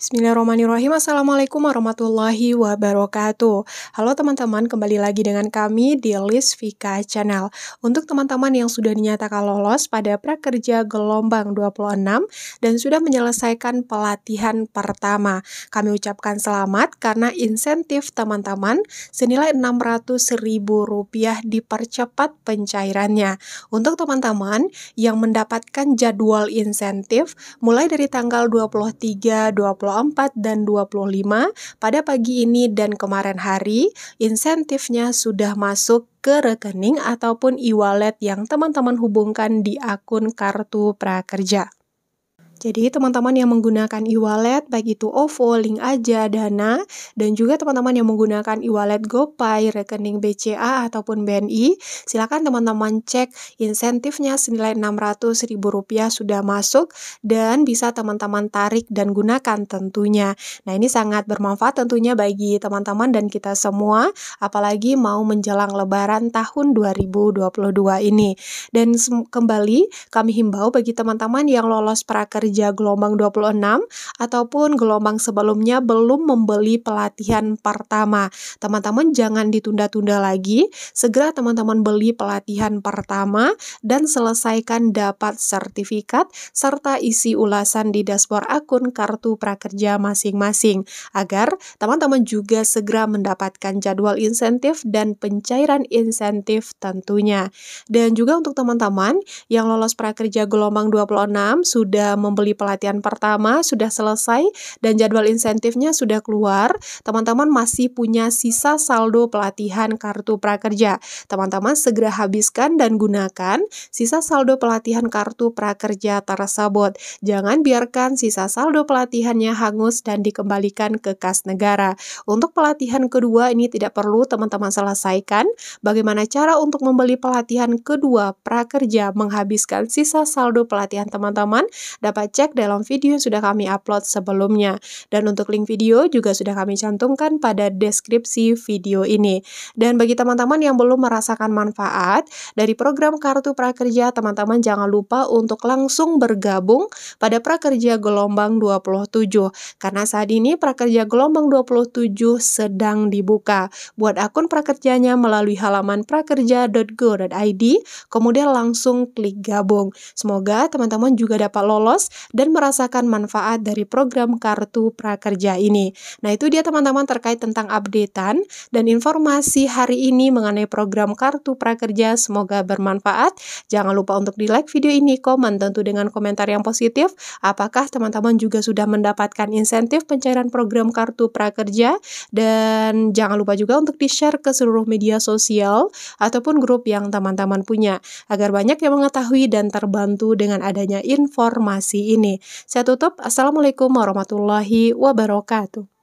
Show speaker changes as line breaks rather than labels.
Bismillahirrahmanirrahim. Assalamualaikum warahmatullahi wabarakatuh. Halo teman-teman, kembali lagi dengan kami di List Vika Channel. Untuk teman-teman yang sudah dinyatakan lolos pada prakerja gelombang 26 dan sudah menyelesaikan pelatihan pertama, kami ucapkan selamat karena insentif teman-teman senilai Rp600.000 dipercepat pencairannya. Untuk teman-teman yang mendapatkan jadwal insentif mulai dari tanggal 23 20 24 dan 25 pada pagi ini dan kemarin hari, insentifnya sudah masuk ke rekening ataupun e-wallet yang teman-teman hubungkan di akun kartu prakerja. Jadi teman-teman yang menggunakan e-wallet baik itu OVO, Link Aja, Dana dan juga teman-teman yang menggunakan e-wallet GoPay, rekening BCA ataupun BNI, silakan teman-teman cek insentifnya senilai Rp600.000 sudah masuk dan bisa teman-teman tarik dan gunakan tentunya. Nah, ini sangat bermanfaat tentunya bagi teman-teman dan kita semua apalagi mau menjelang lebaran tahun 2022 ini. Dan kembali kami himbau bagi teman-teman yang lolos prakerja kerja gelombang 26 ataupun gelombang sebelumnya belum membeli pelatihan pertama. Teman-teman jangan ditunda-tunda lagi, segera teman-teman beli pelatihan pertama dan selesaikan dapat sertifikat serta isi ulasan di dashboard akun kartu prakerja masing-masing agar teman-teman juga segera mendapatkan jadwal insentif dan pencairan insentif tentunya. Dan juga untuk teman-teman yang lolos prakerja gelombang 26 sudah membeli pembeli pelatihan pertama sudah selesai dan jadwal insentifnya sudah keluar, teman-teman masih punya sisa saldo pelatihan kartu prakerja. Teman-teman segera habiskan dan gunakan sisa saldo pelatihan kartu prakerja tersebut. Jangan biarkan sisa saldo pelatihannya hangus dan dikembalikan ke kas negara. Untuk pelatihan kedua ini tidak perlu teman-teman selesaikan. Bagaimana cara untuk membeli pelatihan kedua prakerja menghabiskan sisa saldo pelatihan teman-teman? Dapat cek dalam video yang sudah kami upload sebelumnya. Dan untuk link video juga sudah kami cantumkan pada deskripsi video ini. Dan bagi teman-teman yang belum merasakan manfaat dari program Kartu Prakerja, teman-teman jangan lupa untuk langsung bergabung pada Prakerja Gelombang 27. Karena saat ini Prakerja Gelombang 27 sedang dibuka. Buat akun prakerjanya melalui halaman prakerja.go.id, kemudian langsung klik gabung. Semoga teman-teman juga dapat lolos dan merasakan manfaat dari program Kartu Prakerja ini. Nah, itu dia teman-teman terkait tentang updatean dan informasi hari ini mengenai program Kartu Prakerja. Semoga bermanfaat. Jangan lupa untuk di-like video ini, komen tentu dengan komentar yang positif. Apakah teman-teman juga sudah mendapatkan insentif pencairan program Kartu Prakerja? Dan jangan lupa juga untuk di-share ke seluruh media sosial ataupun grup yang teman-teman punya agar banyak yang mengetahui dan terbantu dengan adanya informasi ini. Saya tutup. Assalamualaikum warahmatullahi wabarakatuh.